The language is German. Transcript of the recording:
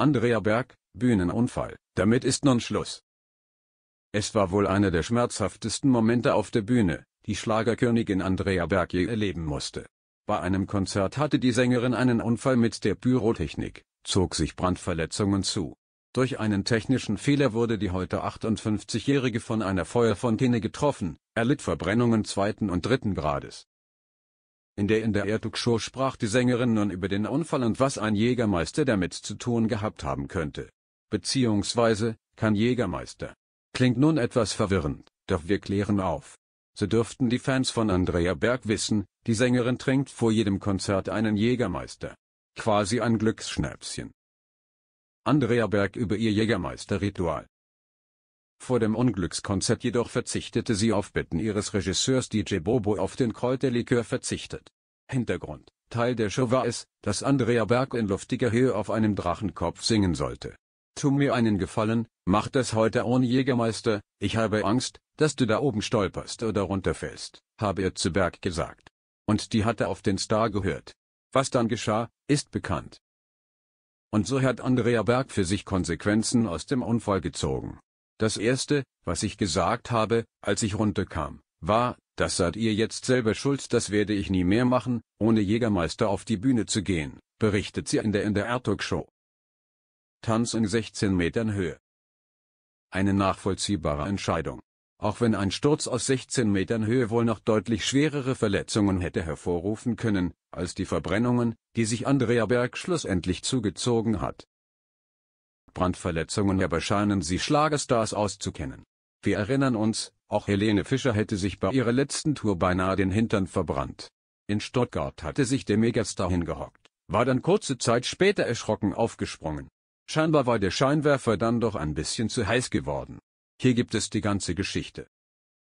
Andrea Berg, Bühnenunfall, damit ist nun Schluss. Es war wohl einer der schmerzhaftesten Momente auf der Bühne, die Schlagerkönigin Andrea Berg je erleben musste. Bei einem Konzert hatte die Sängerin einen Unfall mit der Pyrotechnik, zog sich Brandverletzungen zu. Durch einen technischen Fehler wurde die heute 58-Jährige von einer Feuerfontäne getroffen, erlitt Verbrennungen zweiten und dritten Grades. In der in der Erdogshow sprach die Sängerin nun über den Unfall und was ein Jägermeister damit zu tun gehabt haben könnte. Beziehungsweise, kein Jägermeister. Klingt nun etwas verwirrend, doch wir klären auf. So dürften die Fans von Andrea Berg wissen, die Sängerin trinkt vor jedem Konzert einen Jägermeister. Quasi ein Glücksschnäpschen. Andrea Berg über ihr Jägermeister-Ritual. Vor dem Unglückskonzert jedoch verzichtete sie auf Bitten ihres Regisseurs DJ Bobo auf den Kräuterlikör verzichtet. Hintergrund: Teil der Show war es, dass Andrea Berg in luftiger Höhe auf einem Drachenkopf singen sollte. Tu mir einen Gefallen, mach das heute ohne Jägermeister, ich habe Angst, dass du da oben stolperst oder runterfällst, habe er zu Berg gesagt. Und die hatte auf den Star gehört. Was dann geschah, ist bekannt. Und so hat Andrea Berg für sich Konsequenzen aus dem Unfall gezogen. Das erste, was ich gesagt habe, als ich runterkam, war, das seid ihr jetzt selber schuld, das werde ich nie mehr machen, ohne Jägermeister auf die Bühne zu gehen, berichtet sie in der NDR Talkshow. Tanz in 16 Metern Höhe. Eine nachvollziehbare Entscheidung. Auch wenn ein Sturz aus 16 Metern Höhe wohl noch deutlich schwerere Verletzungen hätte hervorrufen können, als die Verbrennungen, die sich Andrea Berg schlussendlich zugezogen hat. Brandverletzungen aber scheinen sie Schlagerstars auszukennen. Wir erinnern uns, auch Helene Fischer hätte sich bei ihrer letzten Tour beinahe den Hintern verbrannt. In Stuttgart hatte sich der Megastar hingehockt, war dann kurze Zeit später erschrocken aufgesprungen. Scheinbar war der Scheinwerfer dann doch ein bisschen zu heiß geworden. Hier gibt es die ganze Geschichte.